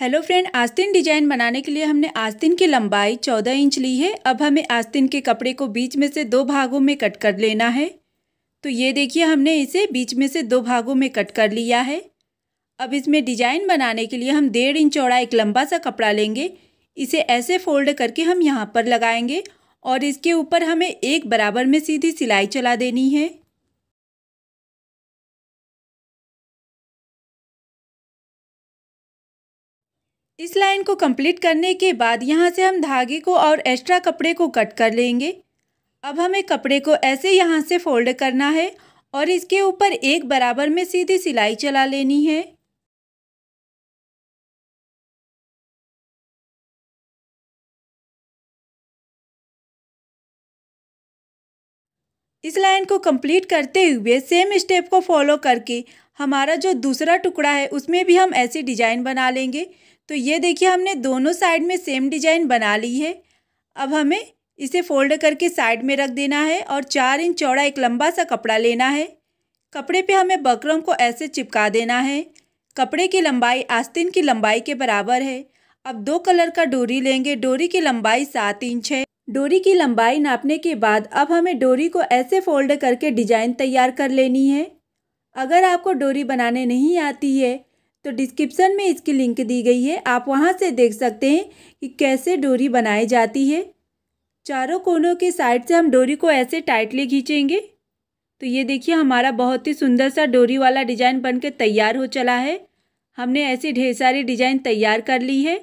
hello friend आस्तीन design बनाने के लिए हमने आस्तीन की लंबाई 14 इंच ली है अब हमें आस्तीन के कपड़े को बीच में से दो भागों में कट कर लेना है तो ये देखिए हमने इसे बीच में से दो भागों में कट कर लिया है अब इसमें डिजाइन बनाने के लिए हम डेढ़ इंच चौड़ा एक लंबा सा कपड़ा लेंगे इसे ऐसे फोल्ड करके हम यहाँ पर लगाएंगे और इसके ऊपर हमें एक बराबर में सीधी सिलाई चला देनी है इस लाइन को कंप्लीट करने के बाद यहाँ से हम धागे को और एक्स्ट्रा कपड़े को कट कर लेंगे अब हमें कपड़े को ऐसे यहाँ से फोल्ड करना है और इसके ऊपर एक बराबर में सीधी सिलाई चला लेनी है इस लाइन को कंप्लीट करते हुए सेम स्टेप को फॉलो करके हमारा जो दूसरा टुकड़ा है उसमें भी हम ऐसी डिजाइन बना लेंगे तो ये देखिए हमने दोनों साइड में सेम डिजाइन बना ली है अब हमें इसे फोल्ड करके साइड में रख देना है और चार इंच चौड़ा एक लंबा सा कपड़ा लेना है कपड़े पे हमें बकरम को ऐसे चिपका देना है कपड़े की लंबाई आस्तीन की लंबाई के बराबर है अब दो कलर का डोरी लेंगे डोरी की लंबाई सात इंच है डोरी की लंबाई नापने के बाद अब हमें डोरी को ऐसे फोल्ड करके डिजाइन तैयार कर लेनी है अगर आपको डोरी बनाने नहीं आती है तो डिस्क्रिप्शन में इसकी लिंक दी गई है आप वहाँ से देख सकते हैं कि कैसे डोरी बनाई जाती है चारों कोनों के साइड से हम डोरी को ऐसे टाइटली खींचेंगे तो ये देखिए हमारा बहुत ही सुंदर सा डोरी वाला डिज़ाइन बनकर तैयार हो चला है हमने ऐसी ढेर सारी डिज़ाइन तैयार कर ली है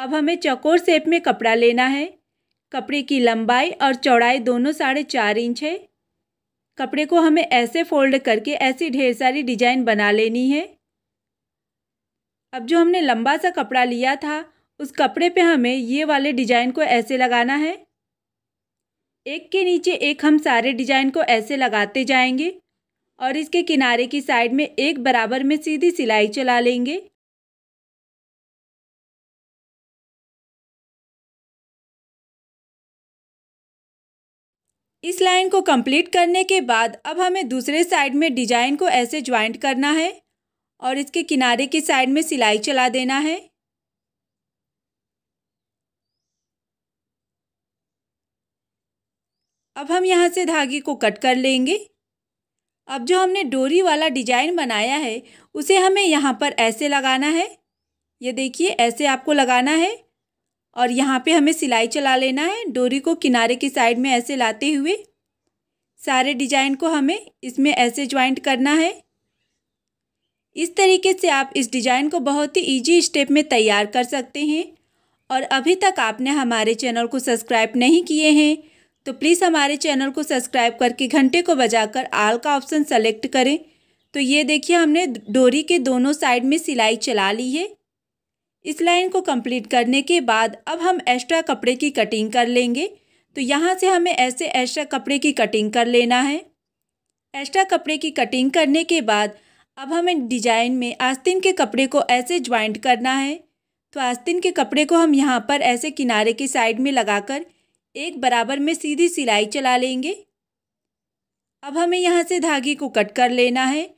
अब हमें चकोर शेप में कपड़ा लेना है कपड़े की लंबाई और चौड़ाई दोनों साढ़े चार इंच है कपड़े को हमें ऐसे फोल्ड करके ऐसी ढेर सारी डिजाइन बना लेनी है अब जो हमने लंबा सा कपड़ा लिया था उस कपड़े पे हमें ये वाले डिजाइन को ऐसे लगाना है एक के नीचे एक हम सारे डिजाइन को ऐसे लगाते जाएंगे और इसके किनारे की साइड में एक बराबर में सीधी सिलाई चला लेंगे इस लाइन को कंप्लीट करने के बाद अब हमें दूसरे साइड में डिजाइन को ऐसे ज्वाइंट करना है और इसके किनारे की साइड में सिलाई चला देना है अब हम यहाँ से धागे को कट कर लेंगे अब जो हमने डोरी वाला डिजाइन बनाया है उसे हमें यहाँ पर ऐसे लगाना है ये देखिए ऐसे आपको लगाना है और यहाँ पे हमें सिलाई चला लेना है डोरी को किनारे की साइड में ऐसे लाते हुए सारे डिजाइन को हमें इसमें ऐसे ज्वाइंट करना है इस तरीके से आप इस डिज़ाइन को बहुत ही ईजी स्टेप में तैयार कर सकते हैं और अभी तक आपने हमारे चैनल को सब्सक्राइब नहीं किए हैं तो प्लीज़ हमारे चैनल को सब्सक्राइब करके घंटे को बजाकर आल का ऑप्शन सेलेक्ट करें तो ये देखिए हमने डोरी के दोनों साइड में सिलाई चला ली है इस लाइन को कंप्लीट करने के बाद अब हम एक्स्ट्रा कपड़े की कटिंग कर लेंगे तो यहाँ से हमें ऐसे एक्स्ट्रा कपड़े की कटिंग कर लेना है एक्स्ट्रा कपड़े की कटिंग करने के बाद अब हमें डिजाइन में आस्तीन के कपड़े को ऐसे ज्वाइंट करना है तो आस्तीन के कपड़े को हम यहाँ पर ऐसे किनारे की साइड में लगाकर एक बराबर में सीधी सिलाई चला लेंगे अब हमें यहाँ से धागे को कट कर लेना है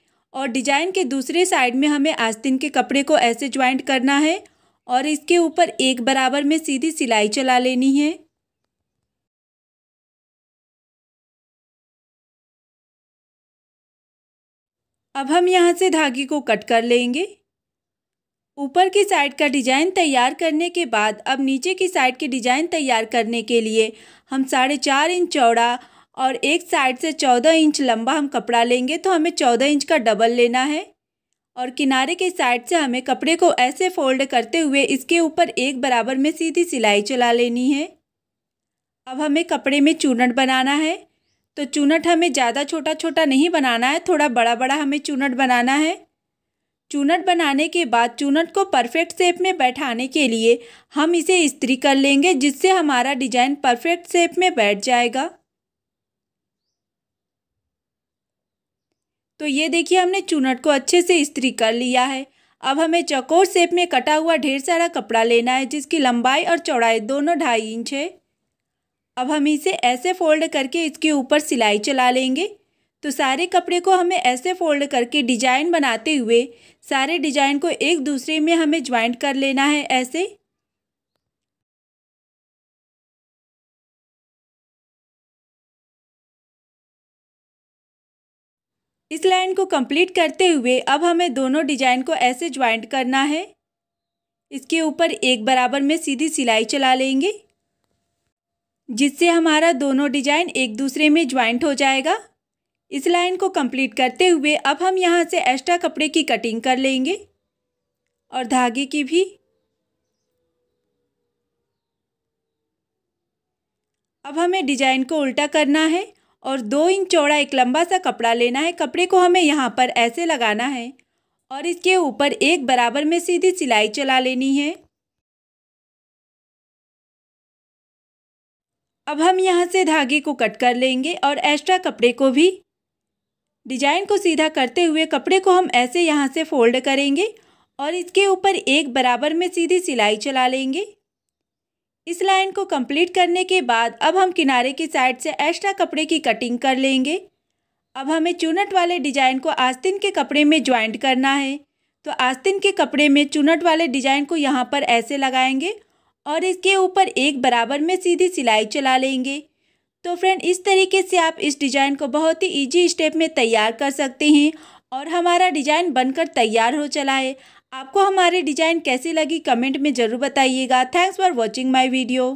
और डिजाइन के दूसरे साइड में हमें आस्तीन के कपड़े को ऐसे ज्वाइंट करना है और इसके ऊपर एक बराबर में सीधी सिलाई चला लेनी है अब हम यहाँ से धागे को कट कर लेंगे ऊपर की साइड का डिजाइन तैयार करने के बाद अब नीचे की साइड के डिजाइन तैयार करने के लिए हम साढ़े चार इंच चौड़ा और एक साइड से चौदह इंच लंबा हम कपड़ा लेंगे तो हमें चौदह इंच का डबल लेना है और किनारे के साइड से हमें कपड़े को ऐसे फोल्ड करते हुए इसके ऊपर एक बराबर में सीधी सिलाई चला लेनी है अब हमें कपड़े में चूनट बनाना है तो चूनट हमें ज़्यादा छोटा छोटा नहीं बनाना है थोड़ा बड़ा बड़ा हमें चूनट बनाना है चूनट बनाने के बाद चूनट को परफेक्ट शेप में बैठाने के लिए हम इसे इस्त्री कर लेंगे जिससे हमारा डिजाइन परफेक्ट शेप में बैठ जाएगा तो ये देखिए हमने चूनट को अच्छे से इस्त्री कर लिया है अब हमें चकोर शेप में कटा हुआ ढेर सारा कपड़ा लेना है जिसकी लंबाई और चौड़ाई दोनों ढाई इंच है अब हम इसे ऐसे फोल्ड करके इसके ऊपर सिलाई चला लेंगे तो सारे कपड़े को हमें ऐसे फोल्ड करके डिजाइन बनाते हुए सारे डिजाइन को एक दूसरे में हमें ज्वाइंट कर लेना है ऐसे इस लाइन को कंप्लीट करते हुए अब हमें दोनों डिजाइन को ऐसे ज्वाइंट करना है इसके ऊपर एक बराबर में सीधी सिलाई चला लेंगे जिससे हमारा दोनों डिजाइन एक दूसरे में ज्वाइंट हो जाएगा इस लाइन को कंप्लीट करते हुए अब हम यहाँ से एक्स्ट्रा कपड़े की कटिंग कर लेंगे और धागे की भी अब हमें डिजाइन को उल्टा करना है और दो इंच चौड़ा एक लंबा सा कपड़ा लेना है कपड़े को हमें यहाँ पर ऐसे लगाना है और इसके ऊपर एक बराबर में सीधी सिलाई चला लेनी है अब हम यहाँ से धागे को कट कर लेंगे और एक्स्ट्रा कपड़े को भी डिजाइन को सीधा करते हुए कपड़े को हम ऐसे यहाँ से फोल्ड करेंगे और इसके ऊपर एक बराबर में सीधी सिलाई चला लेंगे इस लाइन को कंप्लीट करने के बाद अब हम किनारे की साइड से एक्स्ट्रा कपड़े की कटिंग कर लेंगे अब हमें चुनट वाले डिजाइन को आस्तीन के कपड़े में ज्वाइंट करना है तो आस्तीन के कपड़े में चुनट वाले डिजाइन को यहाँ पर ऐसे लगाएंगे और इसके ऊपर एक बराबर में सीधी सिलाई चला लेंगे तो फ्रेंड इस तरीके से आप इस डिज़ाइन को बहुत ही इजी स्टेप में तैयार कर सकते हैं और हमारा डिज़ाइन बनकर तैयार हो चला है आपको हमारे डिज़ाइन कैसी लगी कमेंट में ज़रूर बताइएगा thanks for watching my video